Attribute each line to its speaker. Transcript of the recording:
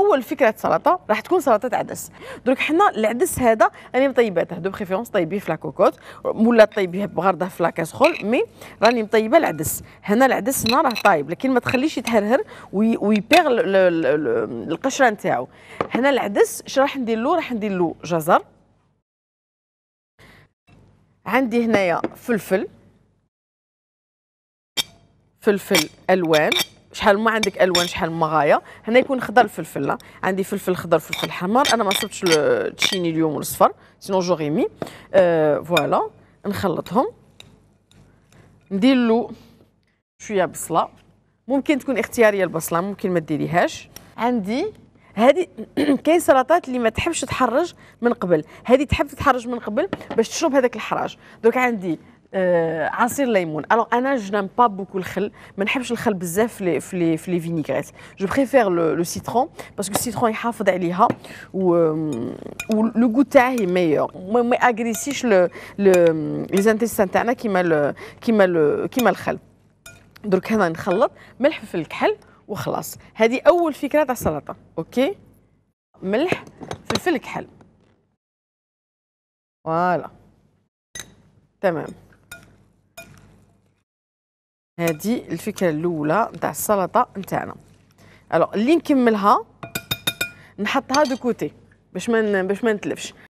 Speaker 1: اول فكره سلطه راح تكون سلطه عدس دروك حنا العدس هذا راني مطيباته دو بريفيرونس طيبيه في لاكوكوت مولا طيبيه بغرضه في خول مي راني مطيبه العدس هنا العدس هنا راه طايب لكن ما تخليش يتهرهر ويبيغ القشره نتاعو هنا العدس اش راح ندير له راح ندير له جزر عندي هنايا فلفل فلفل الوان شحال ما عندك الوان شحال ما غايه هنا يكون خضر الفلفله عندي فلفل خضر فلفل حمر انا ما صبتش التشيني اليوم والصفر سينو جوغي مي آه فوالا نخلطهم ندير له شويه بصله ممكن تكون اختياريه البصله ممكن ما ديريهاش عندي هذه كاين سلطات اللي ما تحبش تحرج من قبل هذه تحب تتحرج من قبل باش تشرب هذاك الحراج دوك عندي آه عصير ليمون الوغ انا جو با بوكو الخل ما نحبش الخل بزاف في لي في لي فينيغريت جو بريفير لو سيترون باسكو السيترون يحافظ عليها و euh, و لو غو تاعها ميور ما اغريسيش لي زانتيستان تاعنا كيما كيما كيما الخل درك هنا نخلط ملح في الكحل وخلاص هذه اول فكره تاع السلطه اوكي ملح فلفل كحل فوالا تمام هذه الفكره الاولى نتاع السلطه نتاعنا الوغ اللي نكملها نحطها دو كوتي باش ما باش ما نتلفش